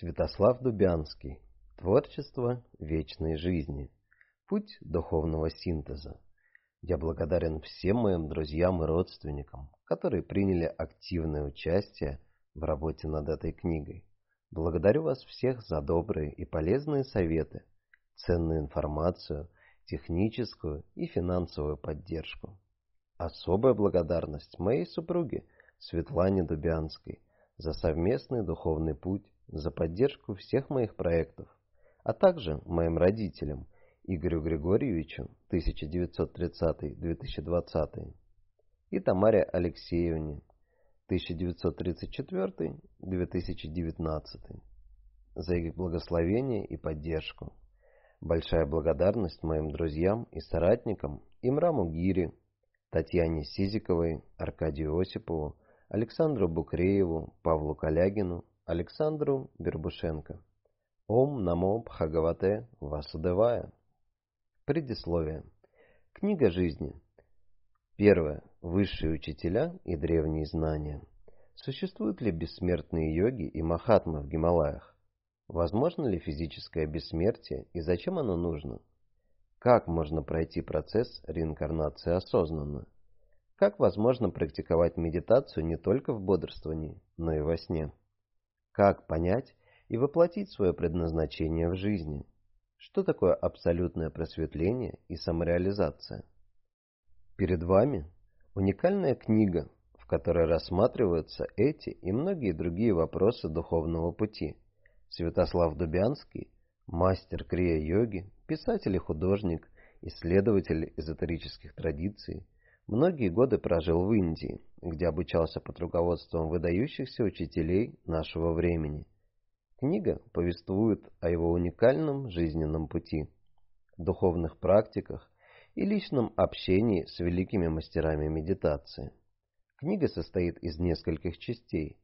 Святослав Дубянский. Творчество вечной жизни. Путь духовного синтеза. Я благодарен всем моим друзьям и родственникам, которые приняли активное участие в работе над этой книгой. Благодарю вас всех за добрые и полезные советы, ценную информацию, техническую и финансовую поддержку. Особая благодарность моей супруге Светлане Дубянской за совместный духовный путь за поддержку всех моих проектов, а также моим родителям Игорю Григорьевичу 1930-2020 и Тамаре Алексеевне 1934-2019 за их благословение и поддержку. Большая благодарность моим друзьям и соратникам Имраму Гири, Татьяне Сизиковой, Аркадию Осипову, Александру Букрееву, Павлу Калягину, Александру Бербушенко. Ом Намо Бхагавате васадевая. Предисловие. Книга жизни. Первое. Высшие учителя и древние знания. Существуют ли бессмертные йоги и махатмы в Гималаях? Возможно ли физическое бессмертие и зачем оно нужно? Как можно пройти процесс реинкарнации осознанно? Как возможно практиковать медитацию не только в бодрствовании, но и во сне? как понять и воплотить свое предназначение в жизни. Что такое абсолютное просветление и самореализация? Перед вами уникальная книга, в которой рассматриваются эти и многие другие вопросы духовного пути. Святослав Дубянский, мастер крия-йоги, писатель и художник, исследователь эзотерических традиций – Многие годы прожил в Индии, где обучался под руководством выдающихся учителей нашего времени. Книга повествует о его уникальном жизненном пути, духовных практиках и личном общении с великими мастерами медитации. Книга состоит из нескольких частей,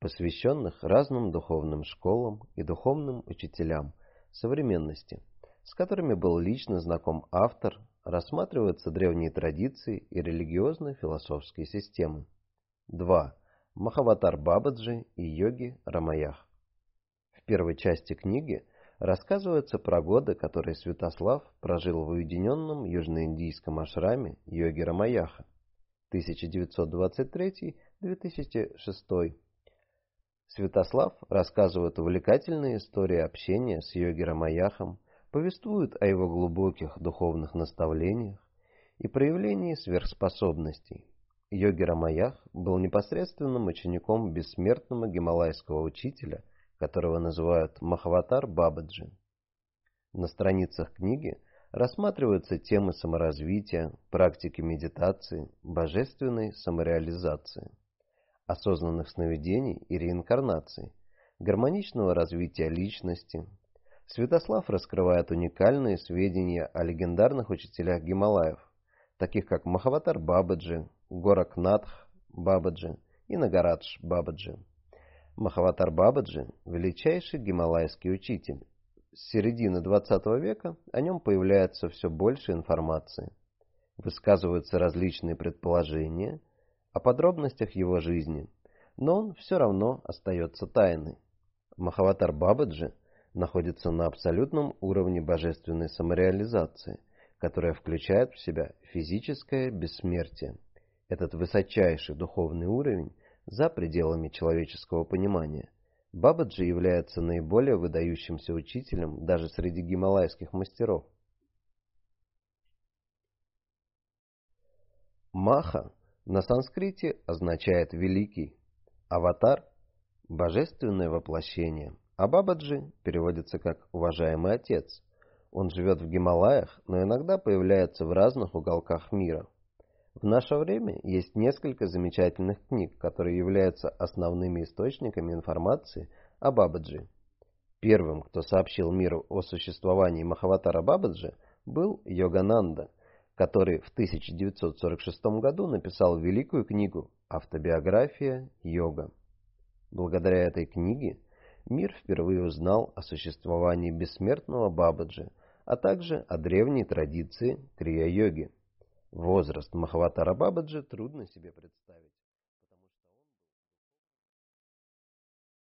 посвященных разным духовным школам и духовным учителям современности – с которыми был лично знаком автор, рассматриваются древние традиции и религиозно-философские системы. 2. Махаватар Бабаджи и йоги Рамаях. В первой части книги рассказывается про годы, которые Святослав прожил в уединенном южноиндийском ашраме йоги Рамаяха 1923-2006. Святослав рассказывает увлекательные истории общения с йоги Рамаяхом, повествуют о его глубоких духовных наставлениях и проявлении сверхспособностей. Йоги Рамаях был непосредственным учеником бессмертного гималайского учителя, которого называют Махаватар Бабаджи. На страницах книги рассматриваются темы саморазвития, практики медитации, божественной самореализации, осознанных сновидений и реинкарнации, гармоничного развития личности, Святослав раскрывает уникальные сведения о легендарных учителях Гималаев, таких как Махаватар Бабаджи, Горакнатх Бабаджи и Нагарадж Бабаджи. Махаватар Бабаджи – величайший гималайский учитель. С середины XX века о нем появляется все больше информации. Высказываются различные предположения о подробностях его жизни, но он все равно остается тайной. Махаватар Бабаджи – находится на абсолютном уровне божественной самореализации, которая включает в себя физическое бессмертие. Этот высочайший духовный уровень за пределами человеческого понимания. Бабаджи является наиболее выдающимся учителем даже среди гималайских мастеров. Маха на санскрите означает «великий», аватар – божественное воплощение – а Бабаджи переводится как «уважаемый отец». Он живет в Гималаях, но иногда появляется в разных уголках мира. В наше время есть несколько замечательных книг, которые являются основными источниками информации о Бабаджи. Первым, кто сообщил миру о существовании Махаватара Бабаджи, был Йогананда, который в 1946 году написал великую книгу «Автобиография йога». Благодаря этой книге мир впервые узнал о существовании бессмертного Бабаджи, а также о древней традиции крия-йоги. Возраст Махаватара Бабаджи трудно себе представить.